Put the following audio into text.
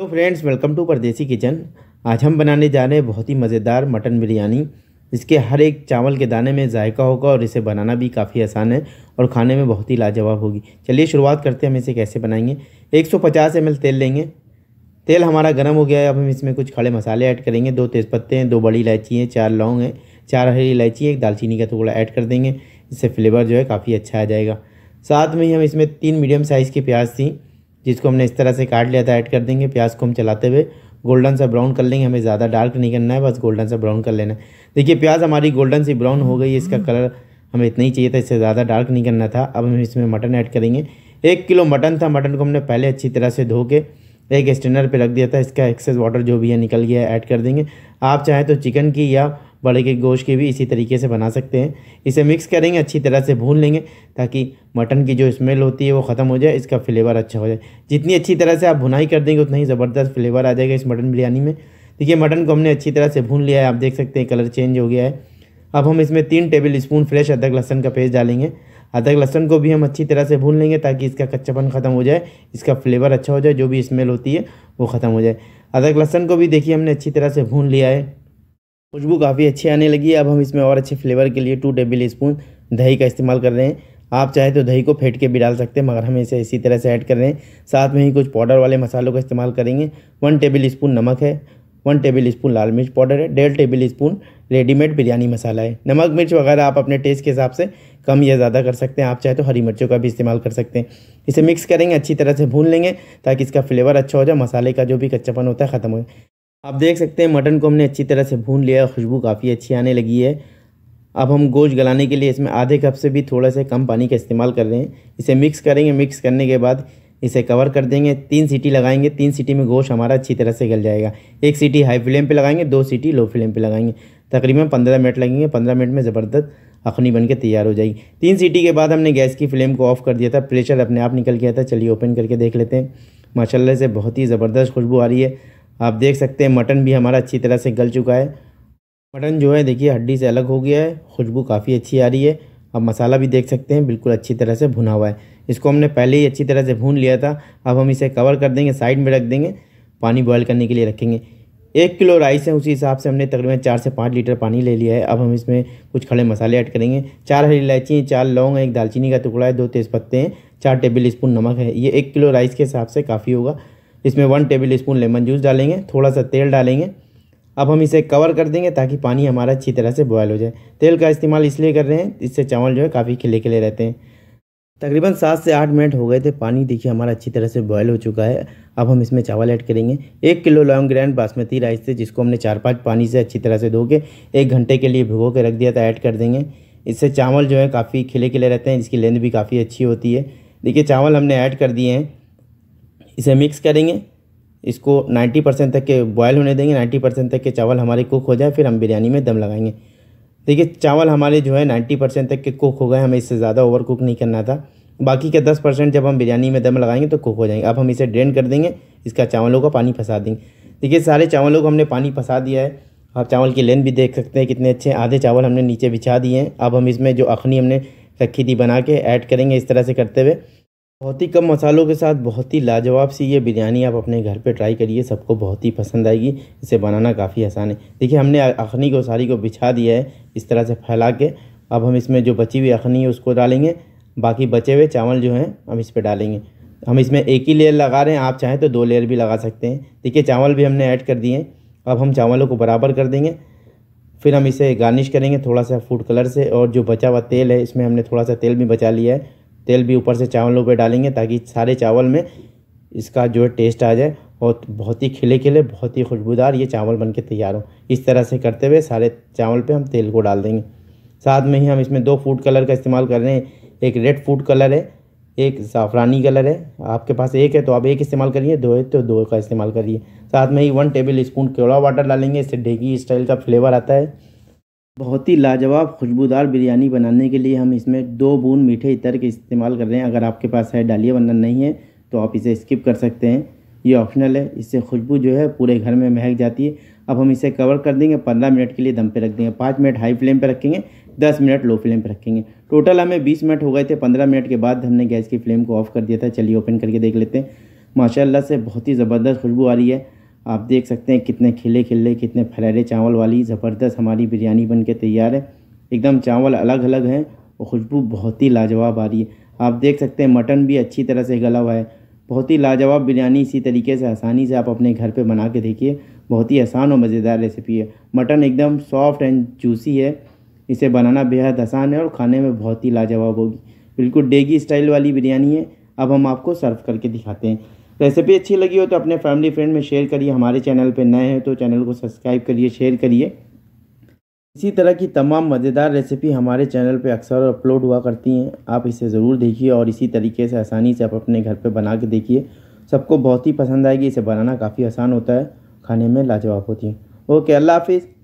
तो friends welcome to Pardesi kitchen आज हम बनाने जा रहे हैं बहुत ही मज़ेदार मटन बिरयानी इसके हर एक चावल के दाने में जायका होगा और इसे बनाना भी काफ़ी आसान है और खाने में बहुत ही लाजवाब होगी चलिए शुरुआत करते हैं हम इसे कैसे बनाएंगे 150 ml तेल लेंगे तेल हमारा गर्म हो गया है अब हम इसमें कुछ खड़े मसाले ऐड करेंगे दो तेज़पत्ते हैं दो बड़ी इलायची हैं चार लौंग हैं चार हरी इलायची एक दालचीनी का टुकड़ा ऐड कर देंगे इससे फ्लेवर जो है काफ़ी अच्छा आ जाएगा साथ में ही हम इसमें तीन मीडियम साइज़ की प्याज थी जिसको हमने इस तरह से काट लिया था ऐड कर देंगे प्याज को हम चलाते हुए गोल्डन सा ब्राउन कर लेंगे हमें ज़्यादा डार्क नहीं करना है बस गोल्डन सा ब्राउन कर लेना है देखिए प्याज हमारी गोल्डन सी ब्राउन हो गई है इसका हम्म। कलर हमें इतना ही चाहिए था इससे ज़्यादा डार्क नहीं करना था अब हम इसमें मटन ऐड करेंगे एक किलो मटन था मटन को हमने पहले अच्छी तरह से धो के एक स्टैंडर पर रख दिया था इसका एक्सेस वाटर जो भी है निकल गया ऐड कर देंगे आप चाहें तो चिकन की या बड़े के गोश्त की भी इसी तरीके से बना सकते हैं इसे मिक्स करेंगे अच्छी तरह से भून लेंगे ताकि मटन की जो स्मेल होती है वो ख़त्म हो जाए इसका फ्लेवर अच्छा हो जाए जितनी अच्छी तरह से आप भुनाई कर देंगे उतना ही ज़बरदस्त फ्लेवर आ जाएगा इस मटन बिरयानी में देखिए मटन को हमने अच्छी तरह से भून लिया है आप देख सकते हैं कलर चेंज हो गया है अब हम इसमें तीन टेबल स्पून फ्रेश अदरक लहसन का पेस्ट डालेंगे अदरक लहसन को भी हम अच्छी तरह से भून लेंगे ताकि इसका कच्चापन ख़त्म हो जाए इसका फ्लेवर अच्छा हो जाए जो भी स्मेल होती है वो ख़त्म हो जाए अदरक लहसन को भी देखिए हमने अच्छी तरह से भून लिया है खुशबू काफ़ी अच्छी आने लगी है अब हम इसमें और अच्छे फ्लेवर के लिए टू टेबल स्पून दही का इस्तेमाल कर रहे हैं आप चाहे तो दही को फेंट के भी डाल सकते हैं मगर हम इसे इसी तरह से ऐड कर रहे हैं साथ में ही कुछ पाउडर वाले मसालों का इस्तेमाल करेंगे वन टेबल स्पून नमक है वन टेबल स्पून लाल मिर्च पाउडर है डेढ़ टेबल स्पून रेडीमेड बिरयानी मसाला है नमक मिर्च वगैरह आप अपने टेस्ट के हिसाब से कम या ज़्यादा कर सकते हैं आप चाहे तो हरी मिर्चों का भी इस्तेमाल कर सकते हैं इसे मिक्स करेंगे अच्छी तरह से भून लेंगे ताकि इसका फ्लेवर अच्छा हो जाए मसाले का जो भी कच्चापन होता है ख़त्म हो आप देख सकते हैं मटन को हमने अच्छी तरह से भून लिया है खुशबू काफ़ी अच्छी आने लगी है अब हम गोश्त गलाने के लिए इसमें आधे कप से भी थोड़ा सा कम पानी का इस्तेमाल कर रहे हैं इसे मिक्स करेंगे मिक्स करने के बाद इसे कवर कर देंगे तीन सीटी लगाएंगे तीन सीटी में गोश्त हमारा अच्छी तरह से गल जाएगा एक सीटी हाई फ्लेम पे लगाएंगे दो सीटी लो फ्लेम पे लगाएंगे तकरीबन पंद्रह मिनट लगेंगे पंद्रह मिनट में ज़बरदस्त अखनी बन के तैयार हो जाएगी तीन सीटी के बाद हमने गैस की फ्लेम को ऑफ़ कर दिया था प्रेशर अपने आप निकल गया था चलिए ओपन करके देख लेते हैं माशाला से बहुत ही ज़बरदस्त खुशबू आ रही है आप देख सकते हैं मटन भी हमारा अच्छी तरह से गल चुका है मटन जो है देखिए हड्डी से अलग हो गया है खुशबू काफ़ी अच्छी आ रही है अब मसाला भी देख सकते हैं बिल्कुल अच्छी तरह से भुना हुआ है इसको हमने पहले ही अच्छी तरह से भून लिया था अब हम इसे कवर कर देंगे साइड में रख देंगे पानी बॉयल करने के लिए रखेंगे एक किलो राइस है उसी हिसाब से हमने तकरीबन चार से पाँच लीटर पानी ले लिया है अब हम इसमें कुछ खड़े मसाले ऐड करेंगे चार हरी इलायची हैं चार लौंग है एक दालचीनी का टुकड़ा है दो तेज़पत्ते हैं चार टेबल स्पून नमक है ये एक किलो राइस के हिसाब से काफ़ी होगा इसमें one tablespoon lemon juice डालेंगे थोड़ा सा तेल डालेंगे अब हम इसे कवर कर देंगे ताकि पानी हमारा अच्छी तरह से बॉयल हो जाए तेल का इस्तेमाल इसलिए कर रहे हैं इससे चावल जो है काफ़ी खिले खिले रहते हैं तकरीबन सात से आठ मिनट हो गए थे पानी देखिए हमारा अच्छी तरह से बॉयल हो चुका है अब हम इसमें चावल ऐड करेंगे एक kilo long grain basmati rice थे जिसको हमने चार पाँच पानी से अच्छी तरह से धो के एक घंटे के लिए भिगो के रख दिया था ऐड कर देंगे इससे चावल जो है काफ़ी खिले खिले रहते हैं इसकी लेंथ भी काफ़ी अच्छी होती है देखिए चावल हमने ऐड कर दिए हैं इसे मिक्स करेंगे इसको 90 परसेंट तक के बॉयल होने देंगे 90 परसेंट तक के चावल हमारे कुक हो जाए फिर हम बिरयानी में दम लगाएंगे देखिए चावल हमारे जो है 90 परसेंट तक के कुक हो गए हमें इससे ज़्यादा ओवर कुक नहीं करना था बाकी के 10 परसेंट जब हम बिरयानी में दम लगाएंगे तो कुक हो जाएंगे अब हम इसे ड्रेन कर देंगे इसका चावलों का पानी फंसा देंगे देखिए सारे चावलों को हमने पानी फंसा दिया है आप चावल की लेंथ भी देख सकते हैं कितने अच्छे आधे चावल हमने नीचे बिछा दिए हैं अब हम इसमें जो अखनी हमने रखी थी बना के ऐड करेंगे इस तरह से करते हुए बहुत ही कम मसालों के साथ बहुत ही लाजवाब सी ये बिरयानी आप अपने घर पे ट्राई करिए सबको बहुत ही पसंद आएगी इसे बनाना काफ़ी आसान है देखिए हमने अखनी को सारी को बिछा दिया है इस तरह से फैला के अब हम इसमें जो बची हुई अखनी है उसको डालेंगे बाकी बचे हुए चावल जो हैं हम इस पर डालेंगे हम इसमें एक ही लेयर लगा रहे हैं आप चाहें तो दो लेयर भी लगा सकते हैं देखिए चावल भी हमने ऐड कर दिए अब हम चावलों को बराबर कर देंगे फिर हम इसे गार्निश करेंगे थोड़ा सा फूड कलर से और जो बचा हुआ तेल है इसमें हमने थोड़ा सा तेल भी बचा लिया है तेल भी ऊपर से चावलों पर डालेंगे ताकि सारे चावल में इसका जो है टेस्ट आ जाए और बहुत ही खिले खिले बहुत ही खुशबूदार ये चावल बन के तैयार हो इस तरह से करते हुए सारे चावल पे हम तेल को डाल देंगे साथ में ही हम इसमें दो फूड कलर का इस्तेमाल कर रहे हैं एक रेड फूड कलर है एक साफ़रानी कलर है आपके पास एक है तो आप एक इस्तेमाल करिए दो है तो दो का इस्तेमाल करिए साथ में ही one tablespoon kewra water डालेंगे इससे ढेगी स्टाइल का फ्लेवर आता है बहुत ही लाजवाब खुशबूदार बिरयानी बनाने के लिए हम इसमें दो बूंद मीठे इतर के इस्तेमाल कर रहे हैं अगर आपके पास है डालिया वरना नहीं है तो आप इसे स्किप कर सकते हैं ये ऑप्शनल है इससे खुशबू जो है पूरे घर में महक जाती है अब हम इसे कवर कर देंगे पंद्रह मिनट के लिए दम पे रख देंगे पाँच मिनट हाई फ्लेम पर रखेंगे दस मिनट लो फ्लेम पर रखेंगे टोटल हमें बीस मिनट हो गए थे पंद्रह मिनट के बाद हमने गैस की फ्लेम को ऑफ़ कर दिया था चलिए ओपन करके देख लेते हैं माशाला से बहुत ही ज़बरदस्त खुशबू आ रही है आप देख सकते हैं कितने खिले खिले कितने फलहरे चावल वाली ज़बरदस्त हमारी बिरयानी बन के तैयार है एकदम चावल अलग अलग हैं और खुशबू बहुत ही लाजवाब आ रही है आप देख सकते हैं मटन भी अच्छी तरह से गला हुआ है बहुत ही लाजवाब बिरयानी इसी तरीके से आसानी से आप अपने घर पे बना के देखिए बहुत ही आसान और मज़ेदार रेसिपी है मटन एकदम सॉफ्ट एंड जूसी है इसे बनाना बेहद आसान है और खाने में बहुत ही लाजवाब होगी बिल्कुल डेगी स्टाइल वाली बिरयानी है अब हम आपको सर्व करके दिखाते हैं रेसिपी तो अच्छी लगी हो तो अपने फैमिली फ्रेंड में शेयर करिए हमारे चैनल पर नए हैं तो चैनल को सब्सक्राइब करिए शेयर करिए इसी तरह की तमाम मज़ेदार रेसिपी हमारे चैनल पे अक्सर अपलोड हुआ करती हैं आप इसे ज़रूर देखिए और इसी तरीके से आसानी से आप अपने घर पे बना के देखिए सबको बहुत ही पसंद आएगी इसे बनाना काफ़ी आसान होता है खाने में लाजवाब होती है ओके अल्लाह हाफिज़